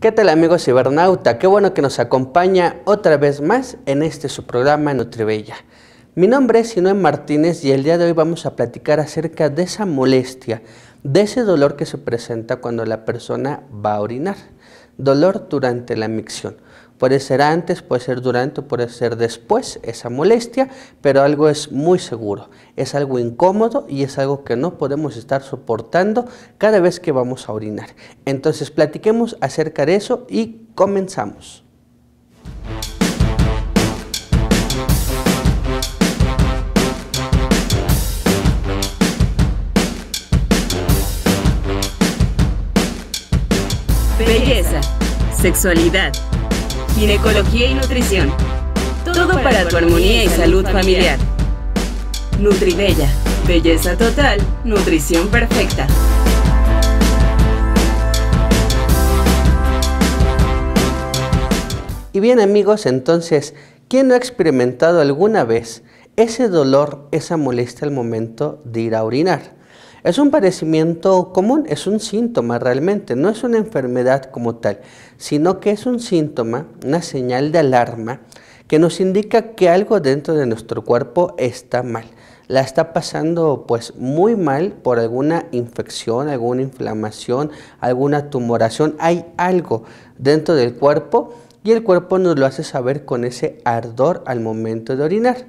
¿Qué tal amigos cibernauta? Qué bueno que nos acompaña otra vez más en este su programa Nutribella. Mi nombre es Sinoé Martínez y el día de hoy vamos a platicar acerca de esa molestia, de ese dolor que se presenta cuando la persona va a orinar. Dolor durante la micción. Puede ser antes, puede ser durante, puede ser después esa molestia, pero algo es muy seguro. Es algo incómodo y es algo que no podemos estar soportando cada vez que vamos a orinar. Entonces platiquemos acerca de eso y comenzamos. Belleza, sexualidad ginecología y nutrición. Todo para tu armonía y salud familiar. Nutribella, belleza total, nutrición perfecta. Y bien amigos, entonces, ¿quién no ha experimentado alguna vez ese dolor, esa molestia al momento de ir a orinar? Es un padecimiento común, es un síntoma realmente, no es una enfermedad como tal, sino que es un síntoma, una señal de alarma que nos indica que algo dentro de nuestro cuerpo está mal. La está pasando pues muy mal por alguna infección, alguna inflamación, alguna tumoración. Hay algo dentro del cuerpo y el cuerpo nos lo hace saber con ese ardor al momento de orinar.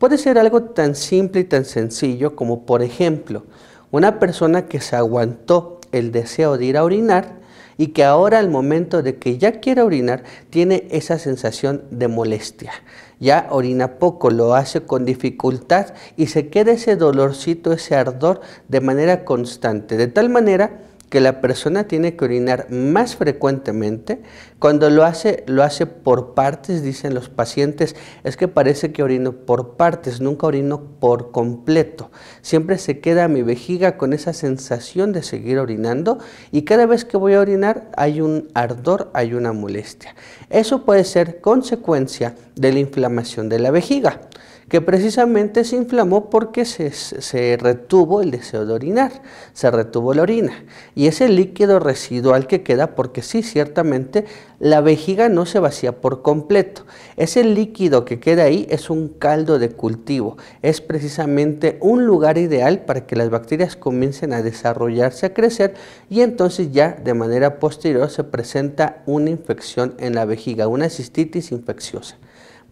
Puede ser algo tan simple y tan sencillo como por ejemplo, una persona que se aguantó el deseo de ir a orinar y que ahora al momento de que ya quiere orinar tiene esa sensación de molestia. Ya orina poco, lo hace con dificultad y se queda ese dolorcito, ese ardor de manera constante. De tal manera que la persona tiene que orinar más frecuentemente. Cuando lo hace, lo hace por partes, dicen los pacientes, es que parece que orino por partes, nunca orino por completo. Siempre se queda mi vejiga con esa sensación de seguir orinando y cada vez que voy a orinar hay un ardor, hay una molestia. Eso puede ser consecuencia de la inflamación de la vejiga que precisamente se inflamó porque se, retuvo el deseo de orinar, se retuvo la orina. Y ese líquido residual que queda, porque sí, ciertamente, la vejiga no se vacía por completo. Ese líquido que queda ahí es un caldo de cultivo, es precisamente un lugar ideal para que las bacterias comiencen a desarrollarse, a crecer, y entonces ya de manera posterior se presenta una infección en la vejiga, una cistitis infecciosa.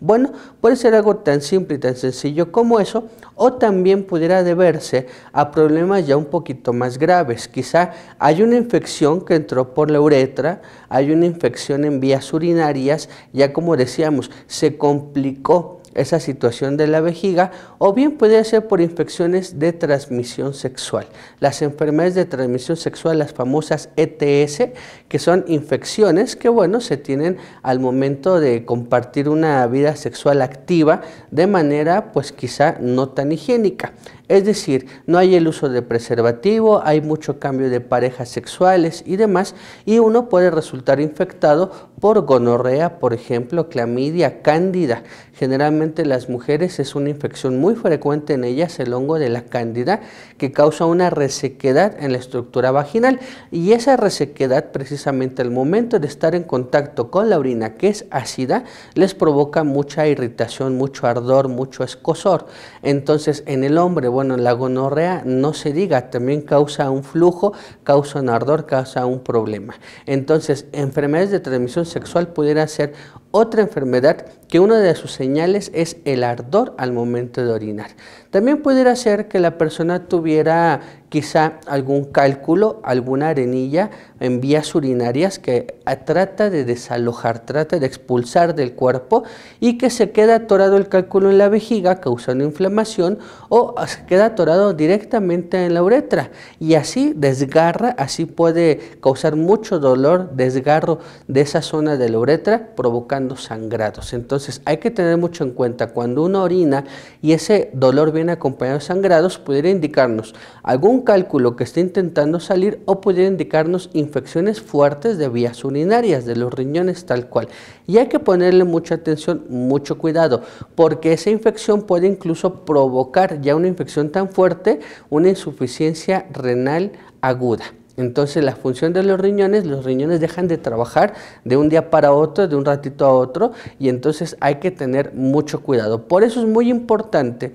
Bueno, puede ser algo tan simple y tan sencillo como eso, o también pudiera deberse a problemas ya un poquito más graves. Quizá hay una infección que entró por la uretra, hay una infección en vías urinarias, ya como decíamos, se complicó esa situación de la vejiga o bien puede ser por infecciones de transmisión sexual. Las enfermedades de transmisión sexual, las famosas ETS, que son infecciones que bueno, se tienen al momento de compartir una vida sexual activa de manera pues quizá no tan higiénica. Es decir, no hay el uso de preservativo, hay mucho cambio de parejas sexuales y demás, y uno puede resultar infectado por gonorrea, por ejemplo, clamidia, cándida. Generalmente las mujeres, es una infección muy frecuente en ellas, el hongo de la cándida, que causa una resequedad en la estructura vaginal. Y esa resequedad, precisamente al momento de estar en contacto con la orina, que es ácida, les provoca mucha irritación, mucho ardor, mucho escosor. Entonces, en el hombre, bueno, la gonorrea no se diga, también causa un flujo, causa un ardor, causa un problema. Entonces, enfermedades de transmisión sexual pudiera ser otra enfermedad que una de sus señales es el ardor al momento de orinar. También pudiera ser que la persona tuviera quizá algún cálculo, alguna arenilla en vías urinarias que ah, trata de desalojar, trata de expulsar del cuerpo y que se queda atorado el cálculo en la vejiga causando inflamación o ah, se queda atorado directamente en la uretra y así desgarra, así puede causar mucho dolor, desgarro de esa zona de la uretra provocando sangrados. Entonces hay que tener mucho en cuenta cuando uno orina y ese dolor viene acompañados sangrados pudiera indicarnos algún cálculo que esté intentando salir o pudiera indicarnos infecciones fuertes de vías urinarias, de los riñones tal cual. Y hay que ponerle mucha atención, mucho cuidado, porque esa infección puede incluso provocar ya una infección tan fuerte, una insuficiencia renal aguda. Entonces la función de los riñones, los riñones dejan de trabajar de un día para otro, de un ratito a otro, y entonces hay que tener mucho cuidado. Por eso es muy importante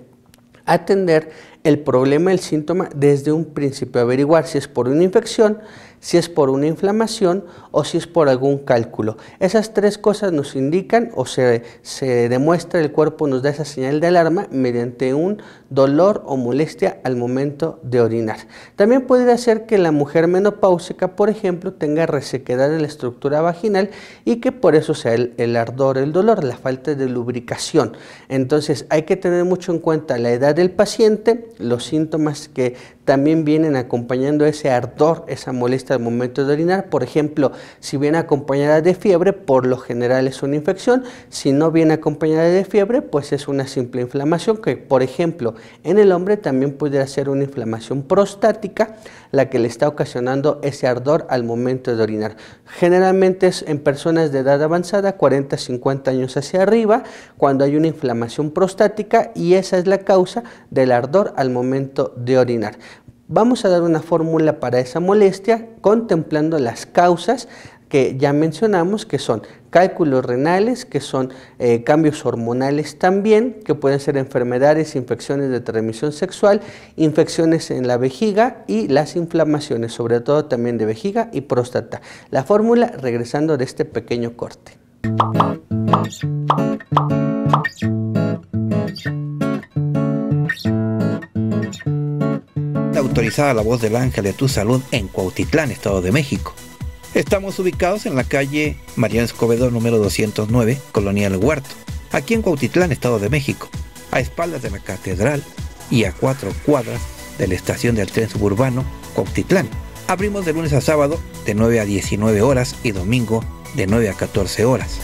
atender el problema, el síntoma desde un principio, averiguar si es por una infección, si es por una inflamación o si es por algún cálculo. Esas tres cosas nos indican o se, se demuestra, el cuerpo nos da esa señal de alarma mediante un dolor o molestia al momento de orinar. También puede ser que la mujer menopáusica, por ejemplo, tenga resequedad en la estructura vaginal y que por eso sea el ardor, el dolor, la falta de lubricación. Entonces hay que tener mucho en cuenta la edad del paciente, los síntomas que también vienen acompañando ese ardor, esa molestia al momento de orinar. Por ejemplo, si viene acompañada de fiebre, por lo general es una infección. Si no viene acompañada de fiebre, pues es una simple inflamación que, por ejemplo, en el hombre también pudiera ser una inflamación prostática la que le está ocasionando ese ardor al momento de orinar. Generalmente es en personas de edad avanzada, 40, 50 años hacia arriba, cuando hay una inflamación prostática y esa es la causa del ardor al momento de orinar. Vamos a dar una fórmula para esa molestia contemplando las causas que ya mencionamos, que son cálculos renales, que son eh, cambios hormonales también, que pueden ser enfermedades, infecciones de transmisión sexual, infecciones en la vejiga y las inflamaciones, sobre todo también de vejiga y próstata. La fórmula regresando de este pequeño corte. Autorizada la voz del ángel de tu salud en Cuautitlán, Estado de México. Estamos ubicados en la calle Mariano Escobedo número 209, Colonia El Huerto, aquí en Cuautitlán, Estado de México, a espaldas de la catedral y a cuatro cuadras de la estación del tren suburbano Cuautitlán. Abrimos de lunes a sábado de 9 a 19 horas y domingo de 9 a 14 horas.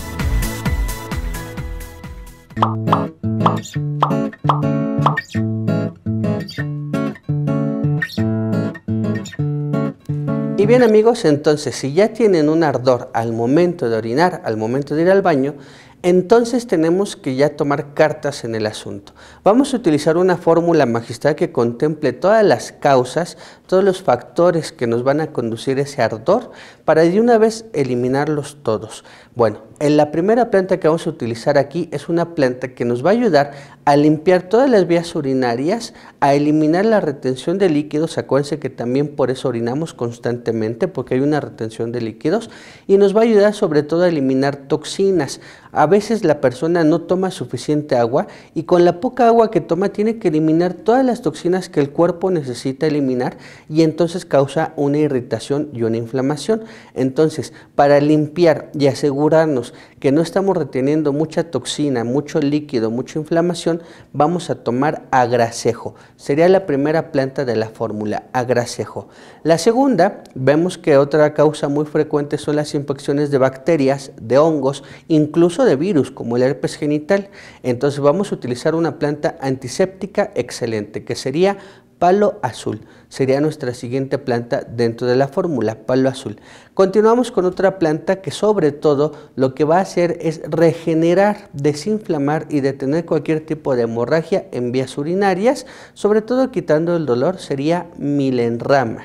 bien amigos, entonces si ya tienen un ardor al momento de orinar, al momento de ir al baño, entonces tenemos que ya tomar cartas en el asunto. Vamos a utilizar una fórmula magistral que contemple todas las causas todos los factores que nos van a conducir ese ardor para de una vez eliminarlos todos. Bueno, en la primera planta que vamos a utilizar aquí es una planta que nos va a ayudar a limpiar todas las vías urinarias, a eliminar la retención de líquidos, acuérdense que también por eso orinamos constantemente porque hay una retención de líquidos y nos va a ayudar sobre todo a eliminar toxinas. A veces la persona no toma suficiente agua y con la poca agua que toma tiene que eliminar todas las toxinas que el cuerpo necesita eliminar y entonces causa una irritación y una inflamación. Entonces, para limpiar y asegurarnos que no estamos reteniendo mucha toxina, mucho líquido, mucha inflamación, vamos a tomar agracejo. Sería la primera planta de la fórmula, agracejo. La segunda, vemos que otra causa muy frecuente son las infecciones de bacterias, de hongos, incluso de virus, como el herpes genital. Entonces, vamos a utilizar una planta antiséptica excelente, que sería palo azul. Sería nuestra siguiente planta dentro de la fórmula, palo azul. Continuamos con otra planta que sobre todo lo que va a hacer es regenerar, desinflamar y detener cualquier tipo de hemorragia en vías urinarias, sobre todo quitando el dolor, sería milenrama.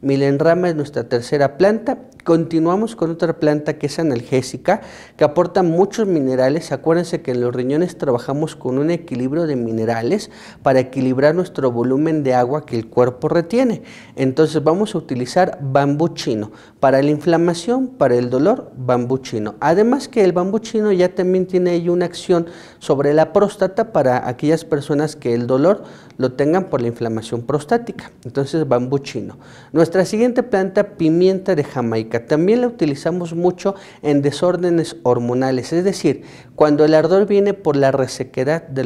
Milenrama es nuestra tercera planta Continuamos con otra planta que es analgésica, que aporta muchos minerales. Acuérdense que en los riñones trabajamos con un equilibrio de minerales para equilibrar nuestro volumen de agua que el cuerpo retiene. Entonces vamos a utilizar bambuchino, Para la inflamación, para el dolor, bambuchino, Además que el bambuchino ya también tiene ahí una acción sobre la próstata para aquellas personas que el dolor lo tengan por la inflamación prostática. Entonces, bambú chino. Nuestra siguiente planta, pimienta de Jamaica. También la utilizamos mucho en desórdenes hormonales, es decir, cuando el ardor viene por la resequedad de,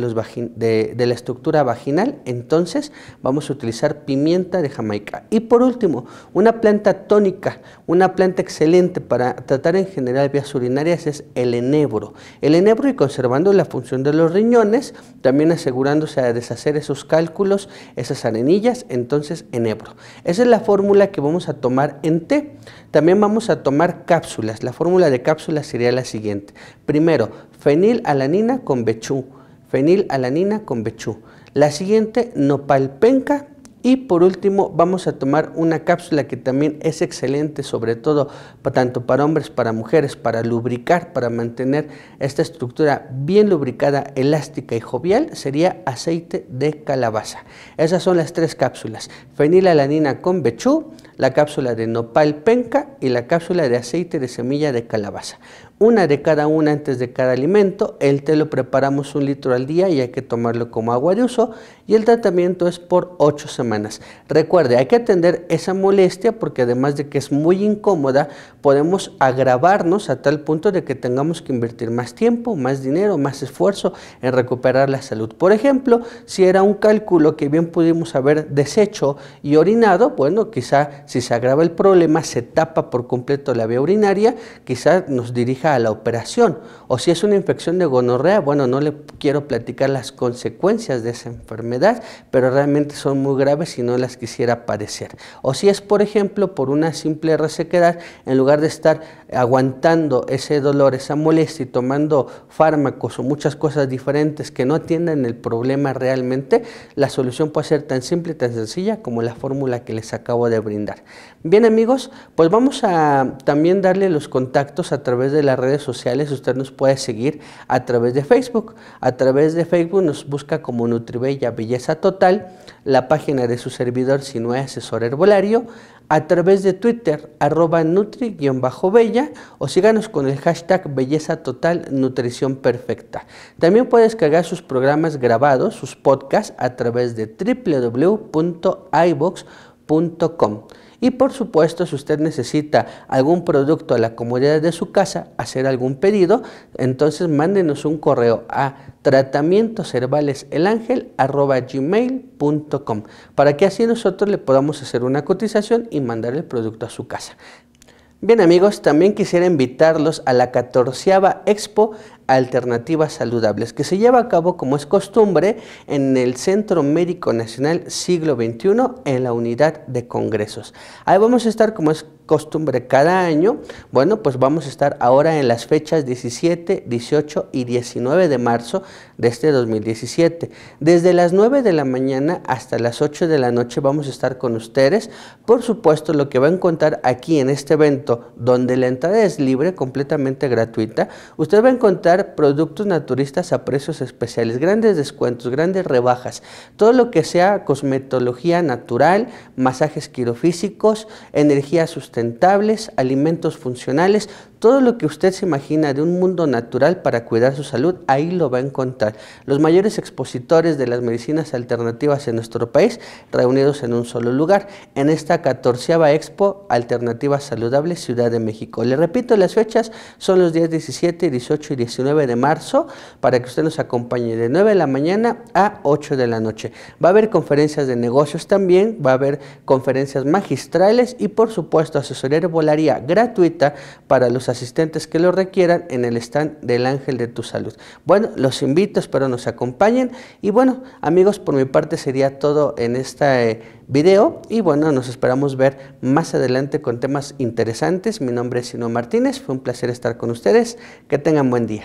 la estructura vaginal, entonces vamos a utilizar pimienta de Jamaica. Y por último, una planta tónica, una planta excelente para tratar en general vías urinarias es el enebro. El enebro y conservando la función de los riñones, también asegurándose a deshacer esos cálculos, esas arenillas, entonces enebro. Esa es la fórmula que vamos a tomar en té. También vamos a tomar cápsulas. La fórmula de cápsulas sería la siguiente. Primero, fenilalanina con bechú, fenilalanina con bechú. La siguiente, nopalpenca. Y por último, vamos a tomar una cápsula que también es excelente, sobre todo tanto para hombres, para mujeres, para lubricar, para mantener esta estructura bien lubricada, elástica y jovial, sería aceite de calabaza. Esas son las tres cápsulas, fenilalanina con bechú, la cápsula de nopal penca y la cápsula de aceite de semilla de calabaza una de cada una antes de cada alimento. El té lo preparamos un litro al día y hay que tomarlo como agua de uso y el tratamiento es por ocho semanas. Recuerde, hay que atender esa molestia porque además de que es muy incómoda, podemos agravarnos a tal punto de que tengamos que invertir más tiempo, más dinero, más esfuerzo en recuperar la salud. Por ejemplo, si era un cálculo que bien pudimos haber deshecho y orinado, bueno, quizá si se agrava el problema, se tapa por completo la vía urinaria, quizá nos dirija a la operación. O si es una infección de gonorrea, bueno, no le quiero platicar las consecuencias de esa enfermedad pero realmente son muy graves y no las quisiera padecer O si es, por ejemplo, por una simple resequedad, en lugar de estar aguantando ese dolor, esa molestia y tomando fármacos o muchas cosas diferentes que no atiendan el problema realmente, la solución puede ser tan simple y tan sencilla como la fórmula que les acabo de brindar. Bien amigos, pues vamos a también darle los contactos a través de las redes sociales. Usted nos puede seguir a través de Facebook. A través de Facebook nos busca como NutriBella Belleza Total, la página de su servidor si no es asesor herbolario, a través de Twitter, arroba nutri-bella, o síganos con el hashtag Belleza Total Nutrición Perfecta. También puedes cargar sus programas grabados, sus podcasts, a través de www.ibox.com. Y por supuesto, si usted necesita algún producto a la comodidad de su casa, hacer algún pedido, entonces mándenos un correo a tratamientoservaleselangel.com para que así nosotros le podamos hacer una cotización y mandar el producto a su casa. Bien amigos, también quisiera invitarlos a la 14 Expo Alternativas Saludables, que se lleva a cabo como es costumbre en el Centro Médico Nacional Siglo XXI en la unidad de congresos. Ahí vamos a estar como es costumbre cada año, bueno, pues vamos a estar ahora en las fechas 17, 18 y 19 de marzo de este 2017. Desde las 9 de la mañana hasta las 8 de la noche vamos a estar con ustedes. Por supuesto, lo que va a encontrar aquí en este evento, donde la entrada es libre, completamente gratuita, usted va a encontrar productos naturistas a precios especiales, grandes descuentos, grandes rebajas, todo lo que sea cosmetología natural, masajes quirofísicos, energía sustentable, sustentables, alimentos funcionales, todo lo que usted se imagina de un mundo natural para cuidar su salud, ahí lo va a encontrar. Los mayores expositores de las medicinas alternativas en nuestro país reunidos en un solo lugar, en esta 14 Expo Alternativas Saludables Ciudad de México. Le repito, las fechas son los días 17, 18 y 19 de marzo para que usted nos acompañe de 9 de la mañana a 8 de la noche. Va a haber conferencias de negocios también, va a haber conferencias magistrales y por supuesto asesoría volaría gratuita para los asistentes que lo requieran en el stand del Ángel de tu Salud. Bueno, los invito, espero nos acompañen y bueno, amigos, por mi parte sería todo en este eh, video y bueno, nos esperamos ver más adelante con temas interesantes. Mi nombre es Sino Martínez, fue un placer estar con ustedes, que tengan buen día.